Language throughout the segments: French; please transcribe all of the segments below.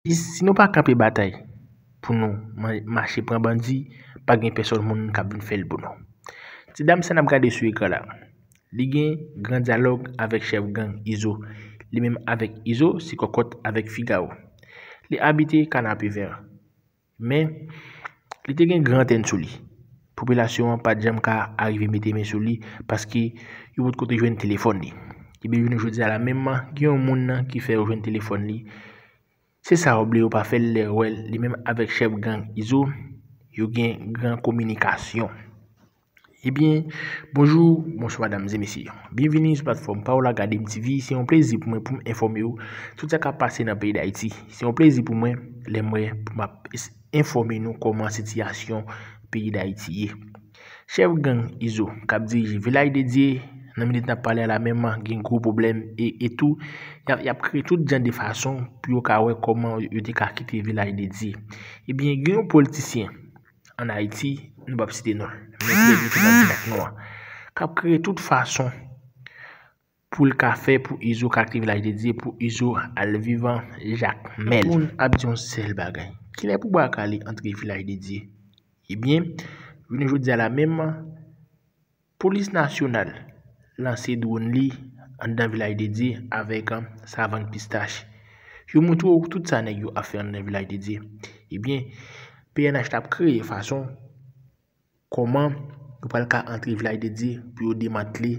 Si nou pa kape batay pou nou mwache pran bandi, pa gen pesol moun ka bin fel bono. Ti dam san ap gade sou ekala. Li gen gran diyalog avek chev gen Izo. Li menm avek Izo, si kokot avek Figao. Li abite kan api ver. Men, li te gen gran ten sou li. Popilasyon pa djem ka arive meteme sou li, paski yu vout kote jwen telefon li. Ki bejounen jwede zala menman, ki yon moun nan ki fè rwen telefon li, Se sa ouble ou pa fè lè wèl, li mèm avèk chev gang Izo, yo gen gen komunikasyon. Ebyen, bonjou, monsho madame zemesi. Bienveni sou platforme Paola Gade Mtv. Si yon plezi pou mwen pou m informe ou, touta ka pase nan peyi da iti. Si yon plezi pou mwen, lèmwe pou m ap informe nou koman sitiyasyon peyi da iti ye. Chev gang Izo, kap diji vilay dedye... nan meni tan pale la menman gen kou problem etou, e yap kre tout djan de fason pou yo ka wek koman yote kakite vilaj de dji. Ebyen, gen yon politisyen an Haiti, nou bap sitenon, meni gen yon politisyen an Haiti, kap kre tout fason pou l kafe, pou izo kakite vilaj de dji, pou izo al vivan jak mel. Moun abyon se sel bagay. Kile pou wak ali antre vilaj de dji? Ebyen, veni joun djan la menman polis nasyonal lanse doun li an dan vilaj de di avek an euh, savan pistache. Yo moutou wouk tout sa nan yo afer nan vilaj de di. Ebyen, PNH tap kreye fason koman yo pal ka antri vilaj de di pou yo dematli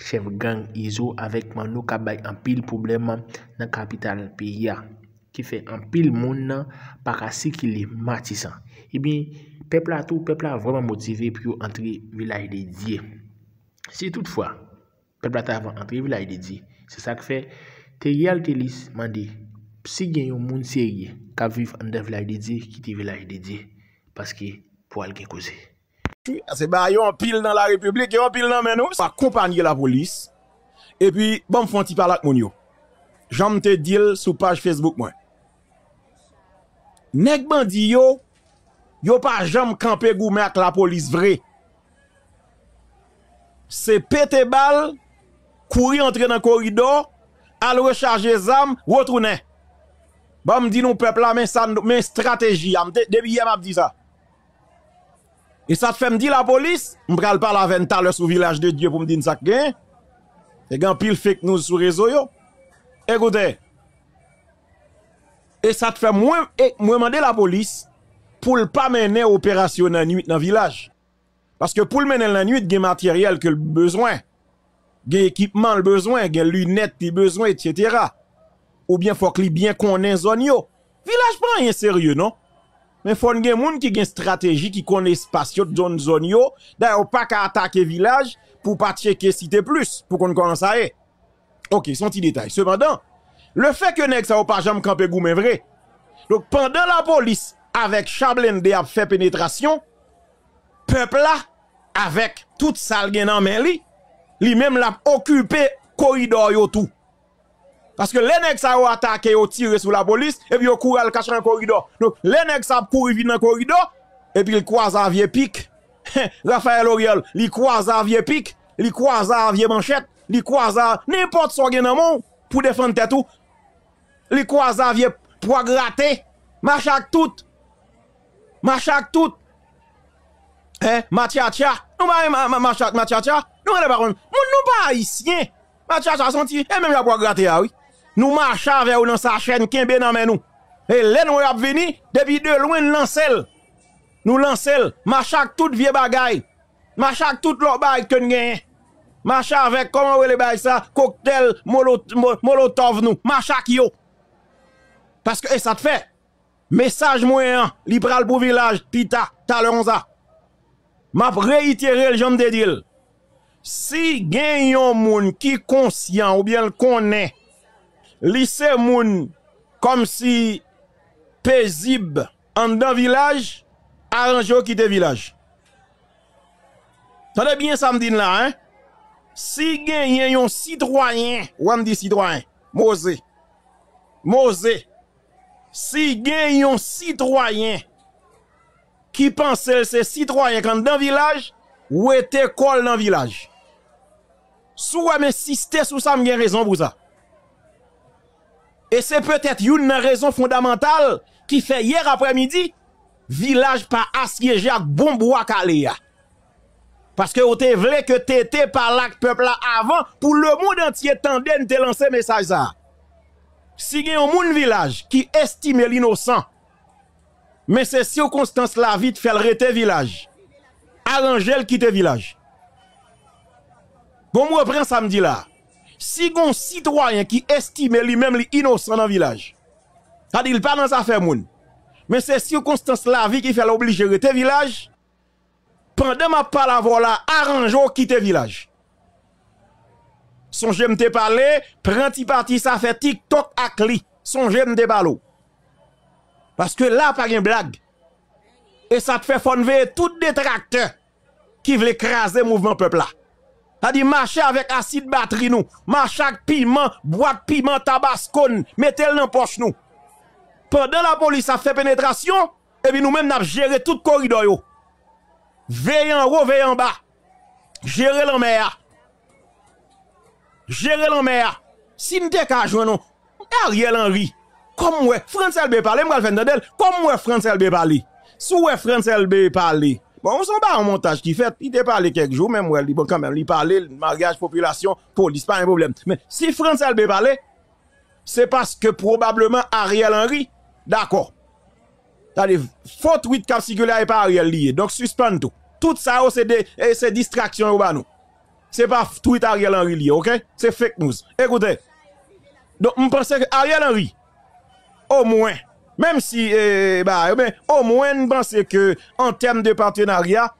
chev gang izo avek man nou ka bay an pil poubleman nan kapital piya ki fe an pil moun nan para si ki li matisan. Ebyen, pepla tou pepla vreman motive pou yo antri vilaj de di. Se toutfwa Pèp la ta apan antre vilaj de di. Se sa k fè, te yal te lis, man di, psigen yon moun serye, ka viv an de vilaj de di, ki te vilaj de di, paske pou al gen kouze. Se ba, yon pil nan la republik, yon pil nan menous. A kompanye la polis, epi, ban fwanti parlak moun yo. Jom te dil sou page Facebook mwen. Nek ban di yo, yo pa jom kampe gou mèk la polis vre. Se pète bal, courir entrer dans le corridor, aller recharger les armes, retourner. Bah, me dit nous peuple mais ça, mais stratégie, hein. depuis hier, hein, m'a dit ça. Et ça te fait me dire la police, ne parle pas la veine le sur village de Dieu pour me dire ça gain. Hein. C'est grand pile fake news sur réseau yo. Écoutez. Et ça te fait moins moins demander la police pour ne pas mener opération dans nuit dans village. Parce que pour le mener la nuit, il y a matériel que le besoin gen équipement le besoin, gen lunettes le besoin, etc. Ou bien faut que li bien connaît zone yo. Village pas rien sérieux, non? Mais faut gen moun qui une stratégie, qui connaît espace yo, zone zone yo. D'ailleurs, pas qu'à attaquer village pour pas checker cité plus, pour qu'on commence à y. Ok, sont petit détail. Cependant, le fait que vous ça pas jamais camper c'est vrai. Donc, pendant la police, avec Chablende a fait pénétration, peuple là, avec toute sale gen en main lui-même l'a occupé corridor yo tout. Parce que les nègres ça ont attaqué, ont tiré sur la police et puis ont couru le cacher dans le corridor. Donc les nègres ça couru dans le corridor et puis ils croisent vient Pic. Raphaël Oriol, ils croisent vient Pic, ils croisent vient Manchette, ils croisent n'importe quoi dans le monde pour défendre tête tout. Ils croisent à pour gratter, marche avec tout. Marche avec tout. hein machacha. Non, ma, ma, nous, on n'est pas Nous, nous pas a senti, et même la Nous ah oui. Nous marchons avec dans sa chaîne, kembe dans nous. Et là, nous avons venu, depuis de loin, nous Nous lançons, marchons avec toute vieille bagaille. Marchons avec toute bagaille que nous gagnons. avec, comment vous les ça, cocktail, molotov, nous. Marchons avec Parce que, et ça te fait. Message moyen, libéral pour village, pita, talonza. M'a réitéré le jambes de si gen yon moun ki conscient ou bien le konen, lise moun comme si pezib village, dan vilaj, aranje ou kite vilaj. Tade bien samdin la, hein? Si gen yon yon ou wèm di citoyen Mose, Mose, si gen yon qui ki pense se quand kan dan ou ete kol nan village Sou à m'insister sur ça, m'gen raison pour ça. Et c'est peut-être une raison fondamentale qui fait hier après-midi, village pas assiégé à bon à Parce que vous te voulez que t'étais par là peuple là avant, pour le monde entier tendait te lancer message ça. Si y a un monde village qui estime l'innocent, mais ces circonstances la vite de faire le village, arranger le quitter village. Bon, moi, reprend samedi là. Si un citoyen qui estime lui-même innocent dans le village, cest dit, pas dans sa moun. mais c'est circonstance la vie qui fait l'obliger de village, pendant ma parole là, arrange ou quitter village. Son j'aime te parler, prends ti parti, ça fait TikTok à li. Son j'aime te Parce que là, par une blague. Et ça te fait fonver tout détracteur qui veut écraser le mouvement peuple là. A dit marcher avec acide batterie nous, marcher avec piment, boîte piment tabascone, mettez-le dans poche nous. Pendant la police a fait pénétration, et puis nous-mêmes avons géré tout corridor yo. en haut, veille en bas. Gérer l'en mer. Gérer l'en mer. Si nous qu'à nous Ariel Henry, comme ouais, France LB parle, moi le comme ouais France LB parle, Si ouais France LB parle. Bon, on s'en bat en montage qui fait. Il parlé quelques jours, même, ouais, bon, quand même, il parlait, mariage, population, police, pas un problème. Mais si France Albé parlait, c'est parce que probablement Ariel Henry, d'accord. T'as des faux tweet circulaire et pas Ariel lié. Donc, suspend tout. Tout ça, oh, c'est des, distractions. Eh, distraction, oh, bah, nous. C'est pas tweet Ariel Henry lié, ok? C'est fake news. Écoutez. Donc, on pense que Ariel Henry, au moins, même si, eh, bah, eh ben, au moins, pensez que, en termes de partenariat,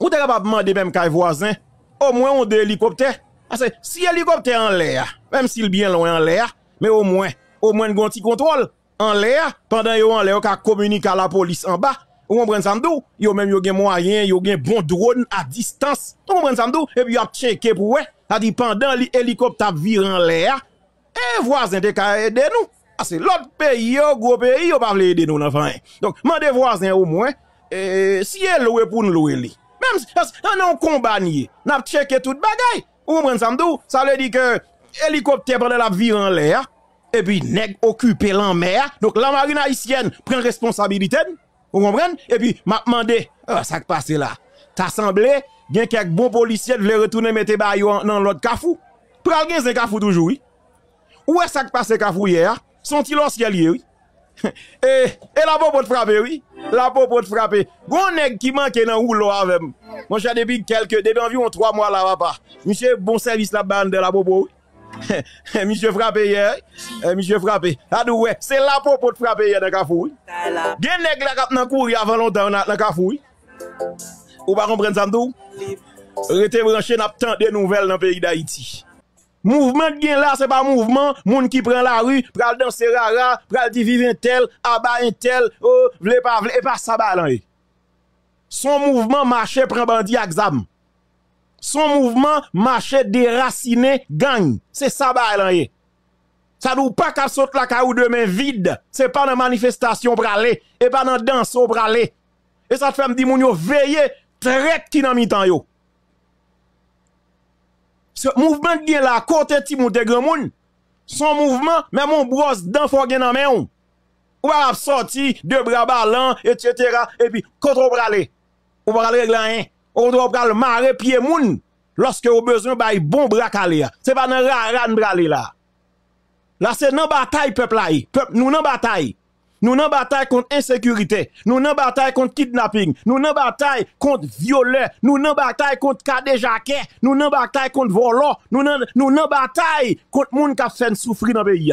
vous est capable de demander même qu'un voisin, au moins, on des hélicoptères. Parce que si hélicoptère en l'air, même s'il bien loin en l'air, mais au moins, au moins, un petit contrôle en l'air, pendant yon en l'air, on communique à la police en bas. Vous comprenez ça Yo même des moyens, moyen, avez un bon drone à distance. Vous comprenez ça Et puis a checké pour ouais, a dit pendant l'hélicoptère vire en l'air, et voisin de ka aider nous. Ah, c'est l'autre pays, gros pays, pas de aider nous, l'enfant. Donc, mon des voisins, au moins, si elle loue pour nous louer, Même si, parce, on est en combat, N'a pas checké tout le bagay. Ou, comprenez, ça veut dit que, hélicoptère pendant la vie en l'air, et puis, nèg occupé l'en mer. Donc, la marine haïtienne prend responsabilité. Vous comprenez? Et puis, m'a demandé, ah, ça qui passe là. T'as semblé, y'a quelques bons policiers, de retourner, mettre baillons dans l'autre cafou. Pour quelqu'un, c'est cafou toujours, oui. Où est-ce que passe cafou hier? Sont-ils aussi lié, oui. et, eh, eh, la la pour te frapper, oui. La pour te frapper. bon nèg qui manque dans roulo avec. Mon cher, depuis quelques, depuis environ trois mois là, papa. Monsieur, bon service la bande de la peau, oui. Eh, monsieur frappé hier, monsieur frappé. Adou c'est la pour te frapper hier dans Kafou. Gen nèg la kap dans courir avant longtemps dans ne Ou pas comprendre ça nous? Rete branché n'a pas de nouvelles dans le pays d'Haïti. Mouvement de est là, c'est pas mouvement, moun qui prend la rue, pral danser rara, pral di vivre un tel, abat un tel, oh, vle pas vle, et pas ça eh. Son mouvement marché prend bandit exam. Son mouvement marchait déraciné gang. C'est ça eh. Ça nous pas qu'à sauter la caou de main vide. C'est pas dans manifestation pralé, et pas dans danse pralé. Et ça te fait me dire moun yo veiller traite qui nan mi yo. Se mouvment gen la, kote ti moun degre moun, son mouvment, mè moun bros dan fò gen nan mè yon. Wè ap soti, dè bra balan, et cetera, et pi kontro brale. Wè brale glan yon. Wè brale mare piye moun, loske wè bezon bay bon bra kale ya. Se pa nan rarane brale la. La se nan batay peplay. Nou nan batay. Nous n'en bataille contre insécurité, nous n'en bataille contre kidnapping, nous n'en bataille contre violeur, nous n'en bataille contre cadet jaquet, nous n'en bataille contre volant, nous n'en bataille contre monde qui fait souffrir dans le pays.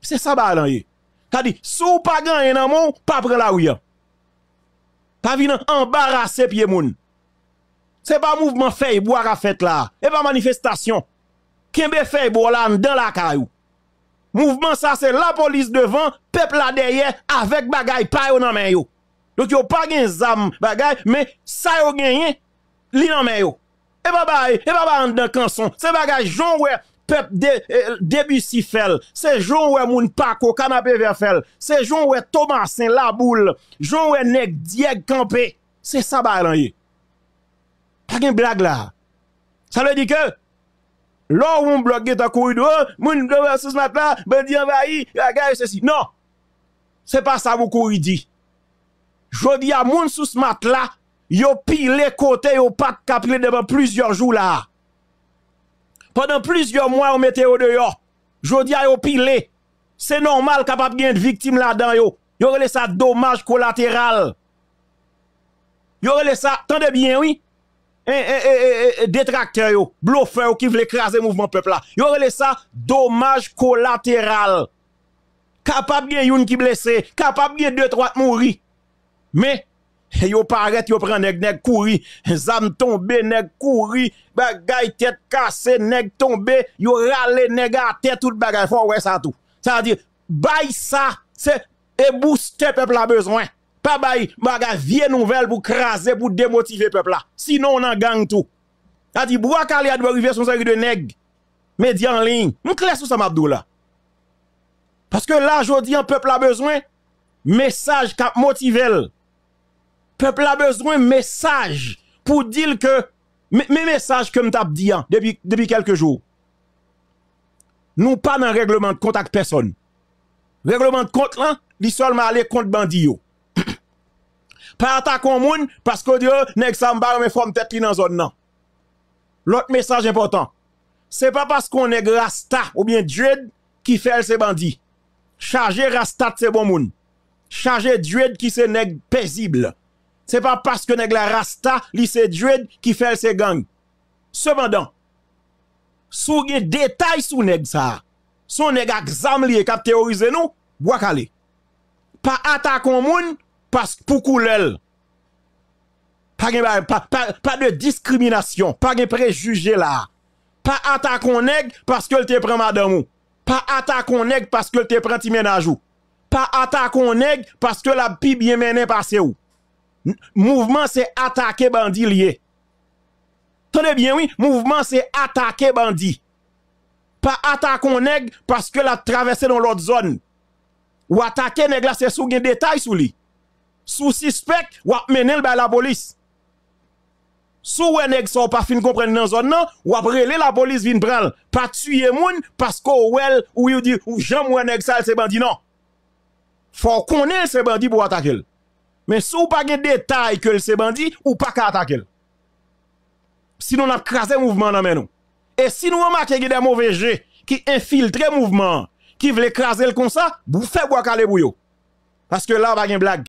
C'est ça balan si T'as dit sous pas gagner dans mon pas prendre la rue. Pas venir embarrasser pied Ce C'est pas mouvement fait boire à fête là, et pas manifestation. a fait boire là dans la caillou. Mouvement ça c'est la police devant, peuple là derrière avec bagay pa yo nan men yo. Donc yo pas gen zam bagay mais ça yo gagné li nan men yo. Et baba, et baba en dans canson, c'est bagay jon ouais peuple euh, si fel, c'est John ouais moun pako, canapé vert fel, c'est John ouais Thomasin la boule, John ouais nèg Dieg campé, c'est ça ba lan Pa gen blague là. Ça veut dire que lors où on bloque dans le corridor, hein? moun devant ce matin là, bandi envahi, regarde ceci. Non. C'est pas ça vous courez dit. Jodi a moun sous ce matin là, yo pile côté yo pas capilé devant plusieurs jours là. Pendant plusieurs mois on mettait au dehors. Jodi a yo pile. C'est normal capable gain de victime là-dedans yo. Yo relè ça dommage collatéral. Yo relè ça, tendez bien oui. Eh, eh, eh, détracteurs, bluffeurs qui veulent écraser le mouvement peuple là. aurait laissé ça dommage collatéral. Capable bien une qui blessée capable bien deux trois mourir. Mais yo paraît yo prend nèg nèg tombées, zam tombé nèg courir, des tête cassée nèg tombé, yo râlé nègres à tête tout il faut ouais ça tout. Ça veut dire bail ça, c'est et booster peuple a besoin pas bail maga vieille nouvelle pour craser pour démotiver peuple là sinon on en gang tout a dit bois calé doit arriver son série de nèg média en ligne nous classe sur ça m'abdoula parce que là dis, un peuple a besoin message motivent. Le peuple a besoin message pour dire que mes messages que m'tap dit hein, depuis depuis quelques jours nous pas dans règlement de contact personne règlement de compte là dit seulement aller contre yo. Pas attaquer un parce que Dieu n'est pas en mais forme tête dans zone non. L'autre message important. C'est pas parce qu'on est rasta ou bien dread qui fait ces bandits. Charger rasta c'est bon monde. Charger dread qui c'est nèg paisible. C'est pas parce que nèg la rasta, li c'est dread qui fait ces gangs. Cependant, sous des détails sous nèg ça. Son nèg exam li cap théoriser nous, bois calé. Pas attaquer un parce pour couleur. Pas, de discrimination, pas de préjugé là. Pas attaque on nèg parce que te prend madame ou. Pas attaque on nèg parce que te prend ou. Pas attaque on nèg parce que la pi bien mené passé ou. Mouvement c'est attaquer bandit lié. Tenez bien oui, mouvement c'est attaquer bandit. Pas attaque on nèg parce que la traversé dans l'autre zone. Ou attaquer nèg là c'est sous détail sous lui sous suspect, ou mener le la police. Sou ou nèg sa pa fin comprendre dans zone nan, ou rele la police vin pral, pas tuer moun parce que ouel ou ou dit ou jam wè nèg sa c'est bandi non. Faut connaître c'est bandi pour attaquer. Mais si ou pas gen détail que c'est bandi ou pas ka attaquer. Sinon on a crasé mouvement nan nous. Et si nous gen des mauvais jeux qui infiltrent mouvement, qui veulent écraser le comme ça, vous faites bois calé Parce que là, on va une blague.